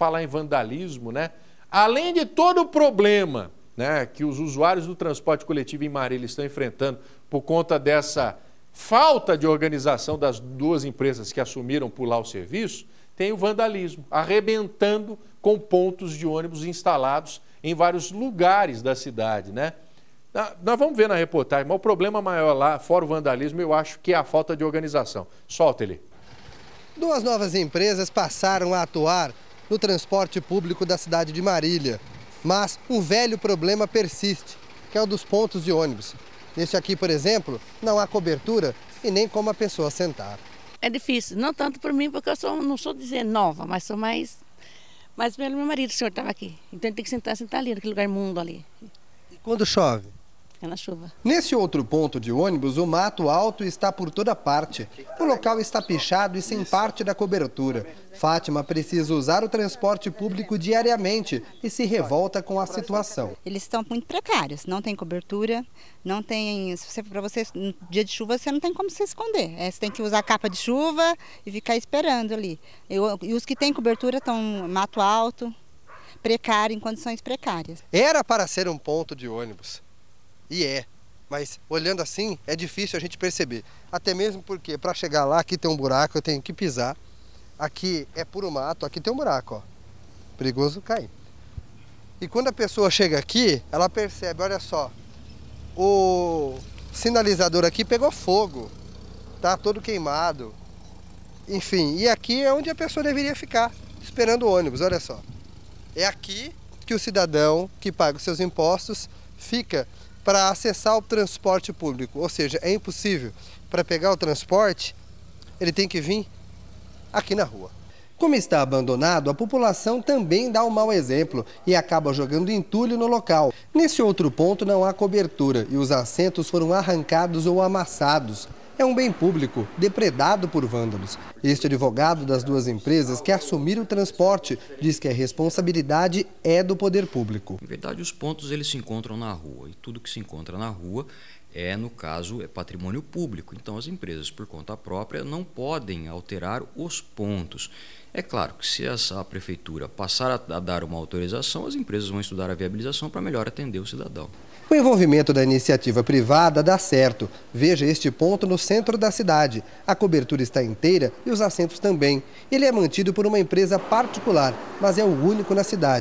falar em vandalismo, né? Além de todo o problema né, que os usuários do transporte coletivo em Marília estão enfrentando por conta dessa falta de organização das duas empresas que assumiram por lá o serviço, tem o vandalismo, arrebentando com pontos de ônibus instalados em vários lugares da cidade, né? Nós vamos ver na reportagem, mas o problema maior lá, fora o vandalismo, eu acho que é a falta de organização. Solta ele. Duas novas empresas passaram a atuar no transporte público da cidade de Marília. Mas um velho problema persiste, que é o dos pontos de ônibus. Neste aqui, por exemplo, não há cobertura e nem como a pessoa sentar. É difícil, não tanto por mim, porque eu sou, não sou dizer nova, mas sou mais, mais pelo meu marido, o senhor estava aqui. Então ele tem que sentar, sentar ali, naquele lugar mundo ali. E quando chove? É na chuva. Nesse outro ponto de ônibus, o mato alto está por toda parte. O local está pichado e sem parte da cobertura. Fátima precisa usar o transporte público diariamente e se revolta com a situação. Eles estão muito precários, não tem cobertura, não tem. Para você, no dia de chuva, você não tem como se esconder. É, você tem que usar capa de chuva e ficar esperando ali. Eu, e os que têm cobertura estão mato alto, precário, em condições precárias. Era para ser um ponto de ônibus. E é. Mas olhando assim, é difícil a gente perceber. Até mesmo porque para chegar lá, aqui tem um buraco, eu tenho que pisar. Aqui é puro mato, aqui tem um buraco, ó. Perigoso cair. E quando a pessoa chega aqui, ela percebe, olha só, o sinalizador aqui pegou fogo, tá todo queimado. Enfim, e aqui é onde a pessoa deveria ficar, esperando o ônibus, olha só. É aqui que o cidadão que paga os seus impostos fica para acessar o transporte público. Ou seja, é impossível. Para pegar o transporte, ele tem que vir aqui na rua. Como está abandonado, a população também dá um mau exemplo e acaba jogando entulho no local. Nesse outro ponto não há cobertura e os assentos foram arrancados ou amassados é um bem público depredado por vândalos. Este advogado das duas empresas quer assumir o transporte, diz que a responsabilidade é do poder público. Na verdade, os pontos eles se encontram na rua e tudo que se encontra na rua é, no caso, é patrimônio público. Então, as empresas, por conta própria, não podem alterar os pontos. É claro que se a prefeitura passar a dar uma autorização, as empresas vão estudar a viabilização para melhor atender o cidadão. O envolvimento da iniciativa privada dá certo. Veja este ponto no centro da cidade. A cobertura está inteira e os assentos também. Ele é mantido por uma empresa particular, mas é o único na cidade.